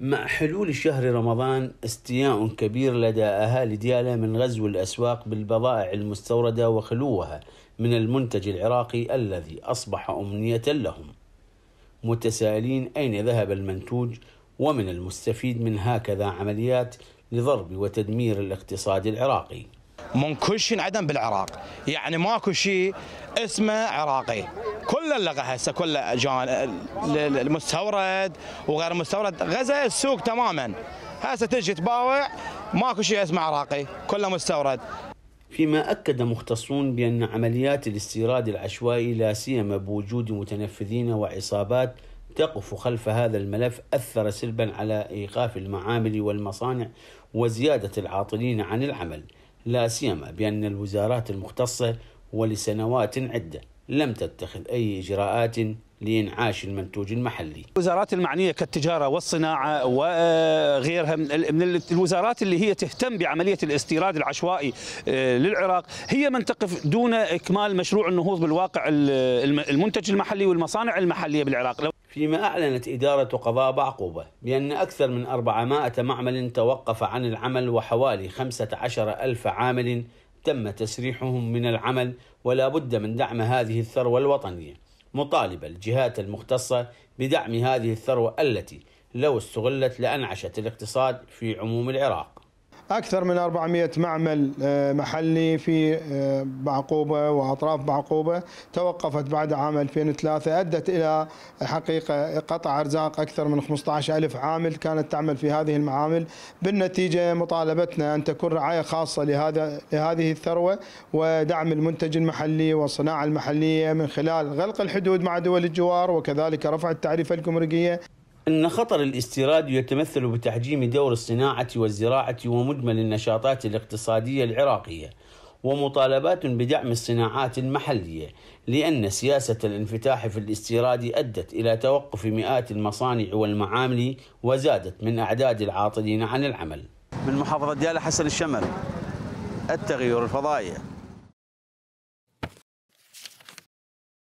مع حلول شهر رمضان استياء كبير لدى أهالي ديالى من غزو الأسواق بالبضائع المستوردة وخلوها من المنتج العراقي الذي أصبح أمنية لهم متسائلين أين ذهب المنتوج ومن المستفيد من هكذا عمليات لضرب وتدمير الاقتصاد العراقي من كل شيء عدم بالعراق يعني ماكو شيء اسمه عراقي كل اللغة هسه كل جان المستورد وغير المستورد غزا السوق تماما هسه تجي تباوع ماكو شيء اسمه عراقي كله مستورد فيما أكد مختصون بأن عمليات الاستيراد العشوائي لا سيما بوجود متنفذين وعصابات تقف خلف هذا الملف أثر سلبا على إيقاف المعامل والمصانع وزيادة العاطلين عن العمل لا سيما بأن الوزارات المختصة ولسنوات عدة لم تتخذ أي إجراءات لإنعاش المنتوج المحلي الوزارات المعنية كالتجارة والصناعة وغيرها من الوزارات اللي هي تهتم بعملية الاستيراد العشوائي آه، للعراق هي من تقف دون إكمال مشروع النهوض بالواقع المنتج المحلي والمصانع المحلية بالعراق فيما أعلنت إدارة قضاء بعقوبة بأن أكثر من 400 معمل توقف عن العمل وحوالي 15 ألف عامل تم تسريحهم من العمل ولا بد من دعم هذه الثروة الوطنية مطالبة الجهات المختصة بدعم هذه الثروة التي لو استغلت لأنعشت الاقتصاد في عموم العراق أكثر من 400 معمل آه، محلي في آه، بعقوبة وأطراف بعقوبة توقفت بعد عام 2003 أدت إلى حقيقة قطع أرزاق أكثر من 15 ألف عامل كانت تعمل في هذه المعامل بالنتيجة مطالبتنا أن تكون رعاية خاصة لهذا لهذه الثروة ودعم المنتج المحلي والصناعة المحلية من خلال غلق الحدود مع دول الجوار وكذلك رفع التعريفة الجمركية أن خطر الاستيراد يتمثل بتحجيم دور الصناعة والزراعة ومجمل النشاطات الاقتصادية العراقية ومطالبات بدعم الصناعات المحلية لأن سياسة الانفتاح في الاستيراد أدت إلى توقف مئات المصانع والمعامل وزادت من أعداد العاطلين عن العمل من محافظة ديالى حسن الشمل التغير الفضائي